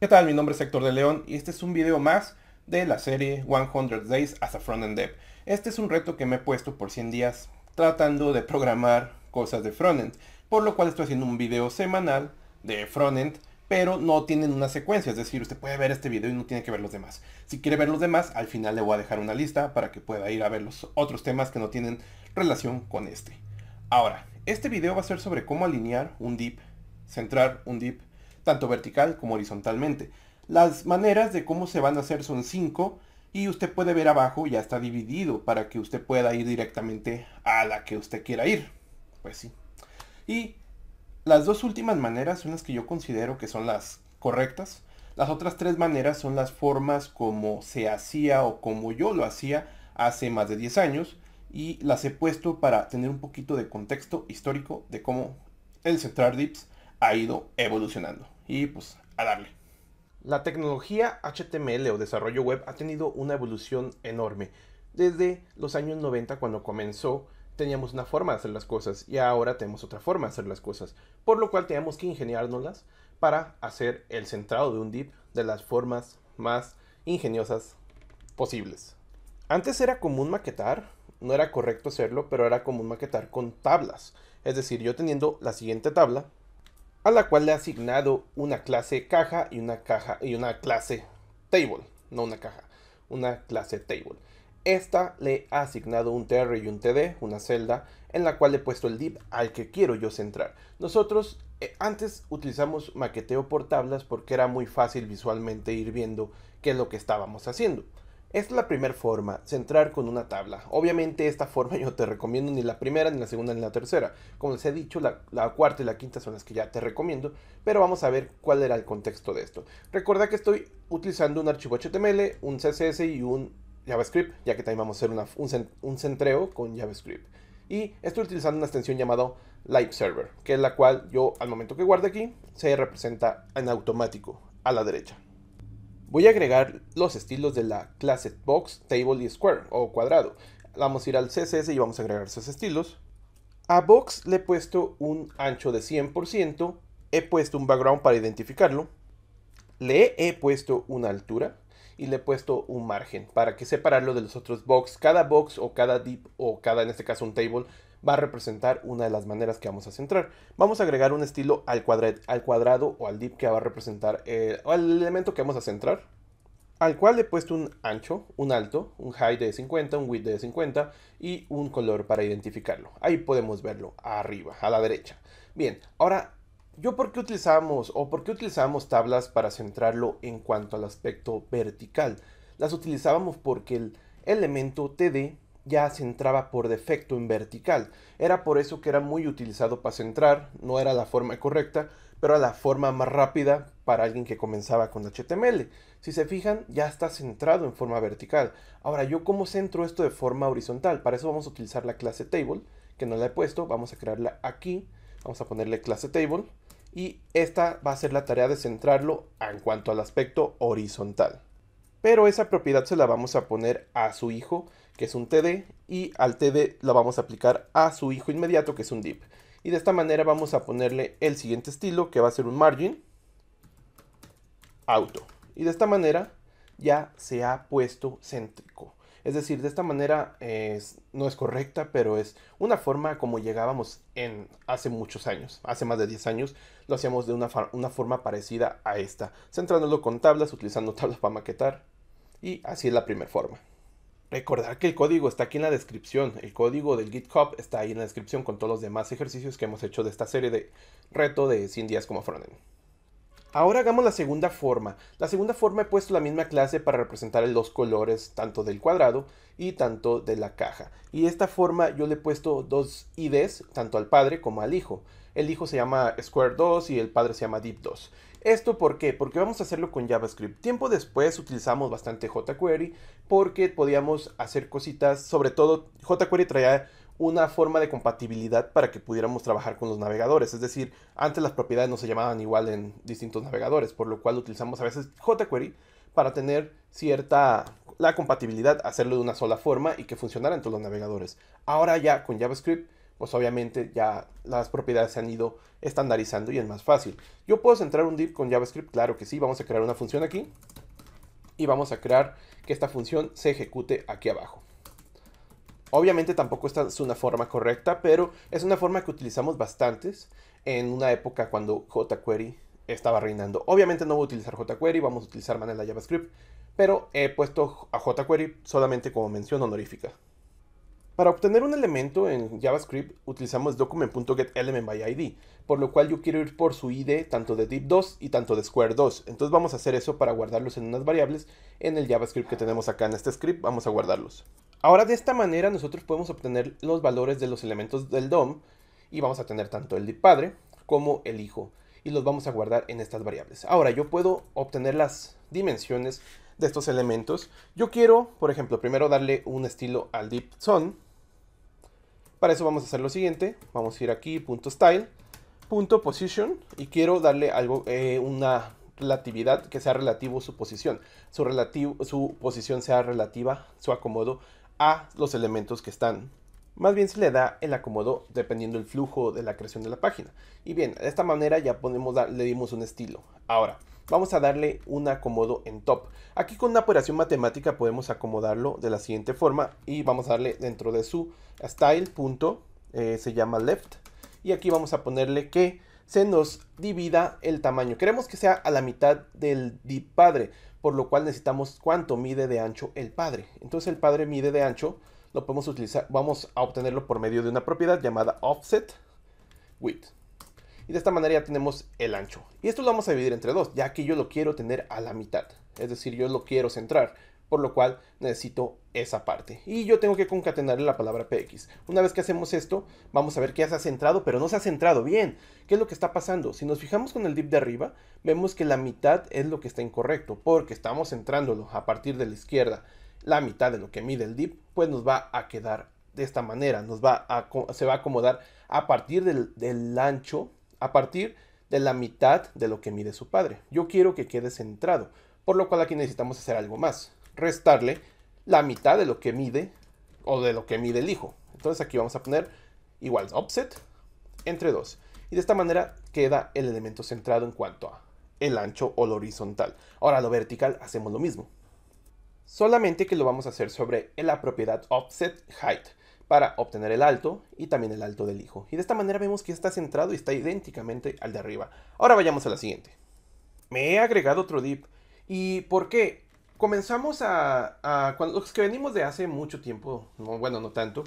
¿Qué tal? Mi nombre es Héctor de León y este es un video más de la serie 100 Days as a Frontend Dev. Este es un reto que me he puesto por 100 días tratando de programar cosas de frontend, por lo cual estoy haciendo un video semanal de frontend, pero no tienen una secuencia, es decir, usted puede ver este video y no tiene que ver los demás. Si quiere ver los demás, al final le voy a dejar una lista para que pueda ir a ver los otros temas que no tienen relación con este. Ahora, este video va a ser sobre cómo alinear un DIP, centrar un DIP tanto vertical como horizontalmente. Las maneras de cómo se van a hacer son 5 y usted puede ver abajo ya está dividido para que usted pueda ir directamente a la que usted quiera ir. Pues sí. Y las dos últimas maneras son las que yo considero que son las correctas. Las otras tres maneras son las formas como se hacía o como yo lo hacía hace más de 10 años y las he puesto para tener un poquito de contexto histórico de cómo el Central Dips ha ido evolucionando. Y pues a darle. La tecnología HTML o desarrollo web ha tenido una evolución enorme. Desde los años 90 cuando comenzó teníamos una forma de hacer las cosas y ahora tenemos otra forma de hacer las cosas, por lo cual tenemos que ingeniárnoslas para hacer el centrado de un div de las formas más ingeniosas posibles. Antes era común maquetar, no era correcto hacerlo, pero era común maquetar con tablas. Es decir, yo teniendo la siguiente tabla, a la cual le ha asignado una clase caja y una caja y una clase table, no una caja, una clase table. Esta le ha asignado un tr y un td, una celda, en la cual le he puesto el div al que quiero yo centrar. Nosotros eh, antes utilizamos maqueteo por tablas porque era muy fácil visualmente ir viendo qué es lo que estábamos haciendo. Es la primera forma, centrar con una tabla. Obviamente esta forma yo te recomiendo ni la primera, ni la segunda, ni la tercera. Como les he dicho, la, cuarta y la quinta son las que ya te recomiendo, pero vamos a ver cuál era el contexto de esto. Recuerda que estoy utilizando un archivo HTML, un CSS y un JavaScript, ya que también vamos a hacer un, un centreo con JavaScript. Y estoy utilizando una extensión llamada Live Server, que es la cual yo al momento que guarde aquí, se representa en automático a la derecha. Voy a agregar los estilos de la clase Box, Table y Square o cuadrado. Vamos a ir al CSS y vamos a agregar esos estilos. A Box le he puesto un ancho de 100%, he puesto un background para identificarlo, le he puesto una altura y le he puesto un margen para que separarlo de los otros box. Cada box o cada div o cada, en este caso un table, va a representar una de las maneras que vamos a centrar. Vamos a agregar un estilo al, al cuadrado o al dip que va a representar el eh, elemento que vamos a centrar, al cual le he puesto un ancho, un alto, un high de 50, un width de 50 y un color para identificarlo. Ahí podemos verlo, arriba, a la derecha. Bien, ahora yo por qué utilizamos o por qué utilizamos tablas para centrarlo en cuanto al aspecto vertical. Las utilizábamos porque el elemento TD ya centraba por defecto en vertical. Era por eso que era muy utilizado para centrar, no era la forma correcta, pero era la forma más rápida para alguien que comenzaba con HTML. Si se fijan, ya está centrado en forma vertical. Ahora, ¿yo cómo centro esto de forma horizontal? Para eso vamos a utilizar la clase table, que no la he puesto, vamos a crearla aquí, vamos a ponerle clase table, y esta va a ser la tarea de centrarlo en cuanto al aspecto horizontal. Pero esa propiedad se la vamos a poner a su hijo, que es un TD, y al TD lo vamos a aplicar a su hijo inmediato, que es un dip Y de esta manera vamos a ponerle el siguiente estilo, que va a ser un margin auto. Y de esta manera ya se ha puesto céntrico. Es decir, de esta manera no es correcta, pero es una forma como llegábamos en hace muchos años, hace más de 10 años, lo hacíamos de una, una forma parecida a esta, centrándolo con tablas, utilizando tablas para maquetar, y así es la primera forma. Recordar que el código está aquí en la descripción. El código del GitHub está ahí en la descripción con todos los demás ejercicios que hemos hecho de esta serie de reto de 100 días como frontend. Ahora hagamos la segunda forma. La segunda forma he puesto la misma clase para representar los colores tanto del cuadrado y tanto de la caja. Y esta forma yo le he puesto dos IDs tanto al padre como al hijo. El hijo se llama Square 2 y el padre se llama Deep 2. ¿Esto por qué? Porque vamos a hacerlo con JavaScript. Tiempo después utilizamos bastante jQuery porque podíamos hacer cositas, sobre todo jQuery traía una forma de compatibilidad para que pudiéramos trabajar con los navegadores. Es decir, antes las propiedades no se llamaban igual en distintos navegadores, por lo cual utilizamos a veces jQuery para tener cierta la compatibilidad, hacerlo de una sola forma y que funcionara en todos los navegadores. Ahora ya con JavaScript pues obviamente ya las propiedades se han ido estandarizando y es más fácil. Yo puedo centrar un div con JavaScript, claro que sí, vamos a crear una función aquí y vamos a crear que esta función se ejecute aquí abajo. Obviamente tampoco esta es una forma correcta, pero es una forma que utilizamos bastantes en una época cuando jQuery estaba reinando. Obviamente no voy a utilizar jQuery, vamos a utilizar Manela JavaScript, pero he puesto a jQuery solamente como mención honorífica. Para obtener un elemento en JavaScript utilizamos document.getElementById, por lo cual yo quiero ir por su ID tanto de div2 y tanto de square2. Entonces vamos a hacer eso para guardarlos en unas variables en el JavaScript que tenemos acá en este script, vamos a guardarlos. Ahora de esta manera nosotros podemos obtener los valores de los elementos del DOM y vamos a tener tanto el padre como el hijo y los vamos a guardar en estas variables. Ahora yo puedo obtener las dimensiones de estos elementos. Yo quiero, por ejemplo, primero darle un estilo al son, para eso vamos a hacer lo siguiente. Vamos a ir aquí, punto style, punto position. Y quiero darle algo, eh, una relatividad que sea relativo su posición. Su, relativo, su posición sea relativa, su acomodo a los elementos que están. Más bien se le da el acomodo dependiendo del flujo de la creación de la página. Y bien, de esta manera ya podemos le dimos un estilo. Ahora, vamos a darle un acomodo en top. Aquí con una operación matemática podemos acomodarlo de la siguiente forma y vamos a darle dentro de su hasta el punto eh, se llama left. Y aquí vamos a ponerle que se nos divida el tamaño. Queremos que sea a la mitad del di padre, por lo cual necesitamos cuánto mide de ancho el padre. Entonces el padre mide de ancho, lo podemos utilizar, vamos a obtenerlo por medio de una propiedad llamada offset width. Y de esta manera ya tenemos el ancho. Y esto lo vamos a dividir entre dos, ya que yo lo quiero tener a la mitad. Es decir, yo lo quiero centrar por lo cual necesito esa parte. Y yo tengo que concatenarle la palabra PX. Una vez que hacemos esto, vamos a ver que ya se ha centrado, pero no se ha centrado bien. ¿Qué es lo que está pasando? Si nos fijamos con el dip de arriba, vemos que la mitad es lo que está incorrecto, porque estamos centrándolo a partir de la izquierda. La mitad de lo que mide el dip, pues nos va a quedar de esta manera. Nos va a, se va a acomodar a partir del, del ancho, a partir de la mitad de lo que mide su padre. Yo quiero que quede centrado, por lo cual aquí necesitamos hacer algo más restarle la mitad de lo que mide o de lo que mide el hijo. Entonces aquí vamos a poner igual offset entre 2. Y de esta manera queda el elemento centrado en cuanto a el ancho o lo horizontal. Ahora lo vertical hacemos lo mismo. Solamente que lo vamos a hacer sobre la propiedad offset height para obtener el alto y también el alto del hijo. Y de esta manera vemos que está centrado y está idénticamente al de arriba. Ahora vayamos a la siguiente. Me he agregado otro dip ¿Y por qué? comenzamos a, cuando, los que venimos de hace mucho tiempo, bueno, no tanto,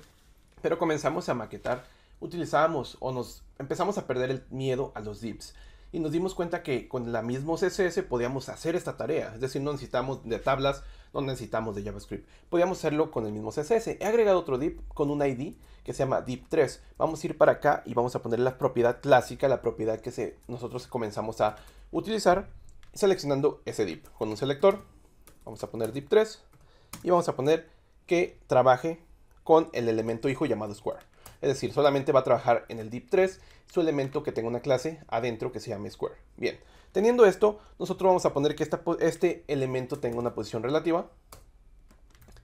pero comenzamos a maquetar, utilizábamos o nos empezamos a perder el miedo a los dips y nos dimos cuenta que con la mismo CSS podíamos hacer esta tarea, es decir, no necesitamos de tablas, no necesitamos de JavaScript, podíamos hacerlo con el mismo CSS. He agregado otro DIP con un ID que se llama dip 3 Vamos a ir para acá y vamos a poner la propiedad clásica, la propiedad que se, nosotros comenzamos a utilizar seleccionando ese DIP con un selector Vamos a poner deep 3 y vamos a poner que trabaje con el elemento hijo llamado square. Es decir, solamente va a trabajar en el deep 3 su elemento que tenga una clase adentro que se llame square. Bien, teniendo esto, nosotros vamos a poner que este elemento tenga una posición relativa.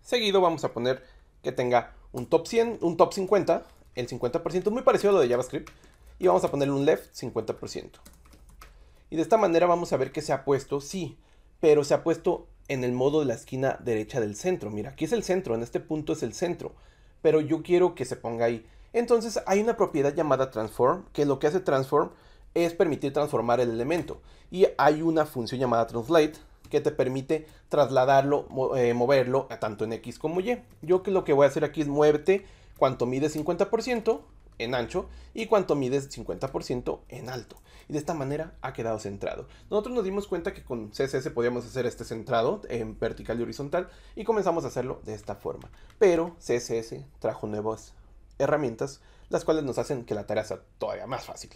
Seguido vamos a poner que tenga un top 100, un top 50, el 50%, muy parecido a lo de JavaScript. Y vamos a ponerle un left 50%. Y de esta manera vamos a ver que se ha puesto sí, pero se ha puesto en el modo de la esquina derecha del centro. Mira, aquí es el centro, en este punto es el centro, pero yo quiero que se ponga ahí. Entonces hay una propiedad llamada transform, que lo que hace transform es permitir transformar el elemento. Y hay una función llamada translate que te permite trasladarlo, eh, moverlo tanto en X como Y. Yo que lo que voy a hacer aquí es muévete cuanto mide 50%, en ancho y cuanto mides 50% en alto. Y de esta manera ha quedado centrado. Nosotros nos dimos cuenta que con CSS podíamos hacer este centrado en vertical y horizontal y comenzamos a hacerlo de esta forma. Pero CSS trajo nuevas herramientas, las cuales nos hacen que la tarea sea todavía más fácil.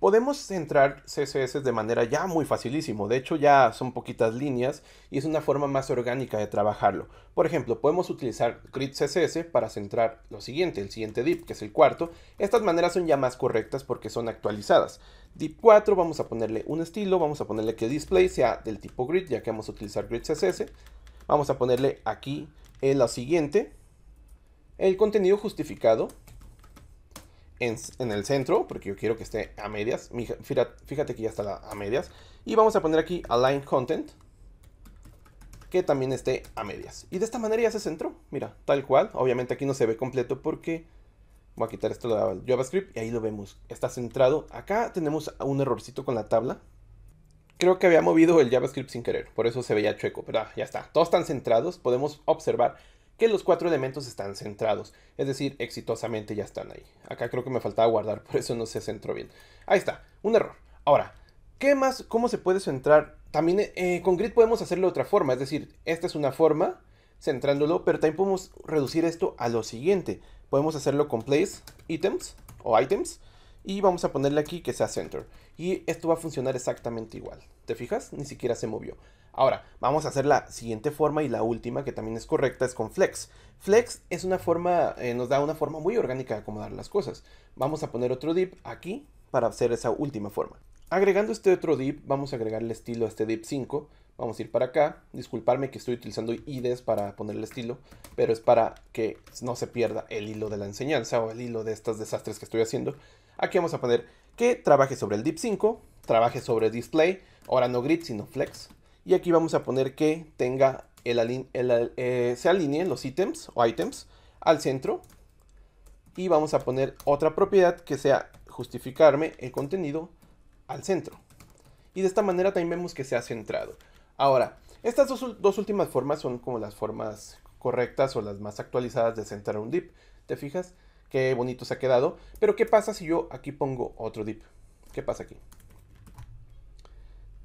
Podemos centrar CSS de manera ya muy facilísimo, de hecho ya son poquitas líneas y es una forma más orgánica de trabajarlo. Por ejemplo, podemos utilizar grid CSS para centrar lo siguiente, el siguiente div, que es el cuarto. Estas maneras son ya más correctas porque son actualizadas. Div 4 vamos a ponerle un estilo, vamos a ponerle que display sea del tipo grid, ya que vamos a utilizar grid CSS. Vamos a ponerle aquí eh, la siguiente, el contenido justificado, en, el centro, porque yo quiero que esté a medias. Fíjate que ya está a medias. Y vamos a poner aquí Align Content, que también esté a medias. Y de esta manera ya se centró, mira, tal cual. Obviamente aquí no se ve completo porque... Voy a quitar esto de JavaScript y ahí lo vemos. Está centrado. Acá tenemos un errorcito con la tabla. Creo que había movido el JavaScript sin querer, por eso se veía chueco, pero ah, ya está. Todos están centrados, podemos observar que los cuatro elementos están centrados, es decir, exitosamente ya están ahí. Acá creo que me faltaba guardar, por eso no se centró bien. Ahí está, un error. Ahora, ¿qué más? ¿Cómo se puede centrar? También eh, con grid podemos hacerlo de otra forma, es decir, esta es una forma centrándolo, pero también podemos reducir esto a lo siguiente. Podemos hacerlo con place, items o items, y vamos a ponerle aquí que sea center. Y esto va a funcionar exactamente igual. ¿Te fijas? Ni siquiera se movió. Ahora, vamos a hacer la siguiente forma y la última que también es correcta, es con flex. Flex es una forma, eh, nos da una forma muy orgánica de acomodar las cosas. Vamos a poner otro dip aquí para hacer esa última forma. Agregando este otro dip, vamos a agregar el estilo a este dip 5. Vamos a ir para acá. Disculparme que estoy utilizando ides para poner el estilo, pero es para que no se pierda el hilo de la enseñanza o el hilo de estos desastres que estoy haciendo. Aquí vamos a poner que trabaje sobre el dip 5, trabaje sobre display, ahora no grid sino flex, y aquí vamos a poner que tenga el, eh, se alineen los ítems o items al centro. Y vamos a poner otra propiedad que sea justificarme el contenido al centro. Y de esta manera también vemos que se ha centrado. Ahora, estas dos, dos últimas formas son como las formas correctas o las más actualizadas de centrar un dip. ¿Te fijas? Qué bonito se ha quedado. Pero ¿qué pasa si yo aquí pongo otro dip? ¿Qué pasa aquí?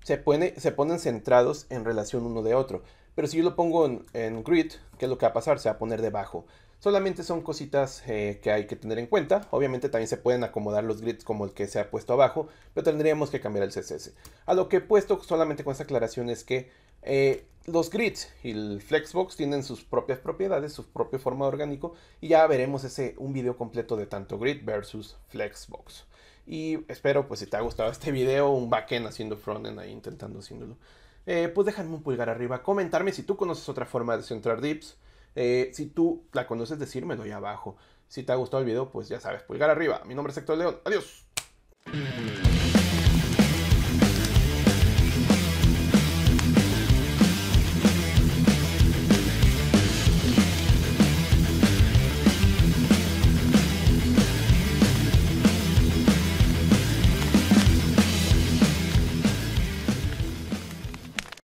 se, ponen centrados en relación uno de otro. Pero si yo lo pongo en, grid, ¿qué es lo que va a pasar? Se va a poner debajo. Solamente son cositas eh, que hay que tener en cuenta. Obviamente también se pueden acomodar los grids como el que se ha puesto abajo, pero tendríamos que cambiar el CSS. A lo que he puesto solamente con esta aclaración es que eh, los grids y el Flexbox tienen sus propias propiedades, su propio forma orgánico, y ya veremos ese, un video completo de tanto grid versus Flexbox. Y espero, pues si te ha gustado este video, un backend haciendo frontend ahí intentando haciéndolo. Eh, pues déjame un pulgar arriba, comentarme si tú conoces otra forma de centrar dips. Eh, si tú la conoces, decírmelo ahí abajo. Si te ha gustado el video, pues ya sabes, pulgar arriba. Mi nombre es Héctor León. Adiós.